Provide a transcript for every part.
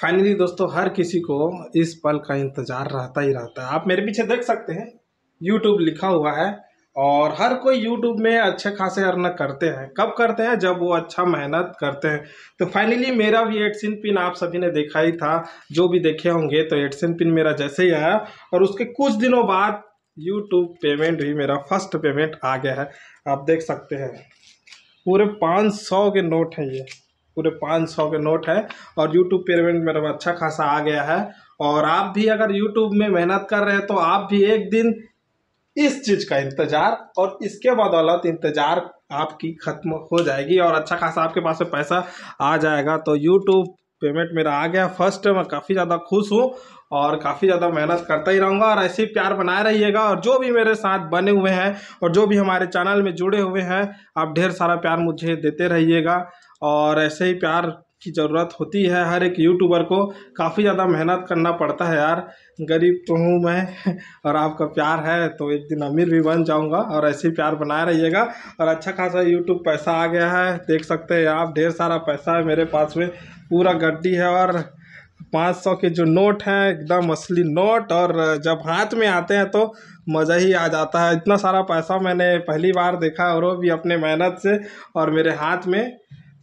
finally दोस्तों हर किसी को इस पल का इंतज़ार रहता ही रहता है आप मेरे पीछे देख सकते हैं यूट्यूब लिखा हुआ है और हर कोई यूट्यूब में अच्छे खासे अर्न करते हैं कब करते हैं जब वो अच्छा मेहनत करते हैं तो फाइनली मेरा भी एडसिन पिन आप सभी ने देखा ही था जो भी देखे होंगे तो एडसिन पिन मेरा जैसे ही आया और उसके कुछ दिनों बाद यूट्यूब पेमेंट भी मेरा फर्स्ट पेमेंट आ गया है आप देख सकते हैं पूरे पाँच सौ के नोट हैं ये पूरे पाँच सौ के नोट है और यूट्यूब पेमेंट मेरा अच्छा खासा आ गया है और आप भी अगर यूट्यूब में मेहनत कर रहे हैं तो आप भी एक दिन इस चीज़ का इंतज़ार और इसके बदौलत इंतज़ार आपकी ख़त्म हो जाएगी और अच्छा खासा आपके पास में पैसा आ जाएगा तो यूट्यूब पेमेंट मेरा आ गया फर्स्ट मैं काफ़ी ज़्यादा खुश हूँ और काफ़ी ज़्यादा मेहनत करता ही रहूँगा और ऐसे ही प्यार बनाए रहिएगा और जो भी मेरे साथ बने हुए हैं और जो भी हमारे चैनल में जुड़े हुए हैं आप ढेर सारा प्यार मुझे देते रहिएगा और ऐसे ही प्यार की ज़रूरत होती है हर एक यूट्यूबर को काफ़ी ज़्यादा मेहनत करना पड़ता है यार गरीब तो हूँ मैं और आपका प्यार है तो एक दिन अमीर भी बन जाऊँगा और ऐसे ही प्यार बनाए रहिएगा और अच्छा खासा यूट्यूब पैसा आ गया है देख सकते हैं आप ढेर सारा पैसा है मेरे पास में पूरा गड्डी है और पाँच सौ के जो नोट हैं एकदम असली नोट और जब हाथ में आते हैं तो मज़ा ही आ जाता है इतना सारा पैसा मैंने पहली बार देखा और वो भी अपने मेहनत से और मेरे हाथ में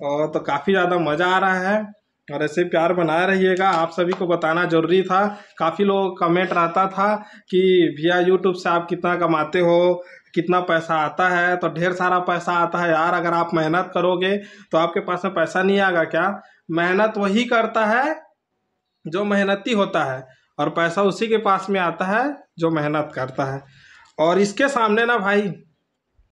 और तो काफ़ी ज़्यादा मज़ा आ रहा है और ऐसे प्यार बनाए रहिएगा आप सभी को बताना ज़रूरी था काफ़ी लोग कमेंट रहता था कि भैया यूट्यूब से आप कितना कमाते हो कितना पैसा आता है तो ढेर सारा पैसा आता है यार अगर आप मेहनत करोगे तो आपके पास में पैसा नहीं आएगा क्या मेहनत वही करता है जो मेहनती होता है और पैसा उसी के पास में आता है जो मेहनत करता है और इसके सामने ना भाई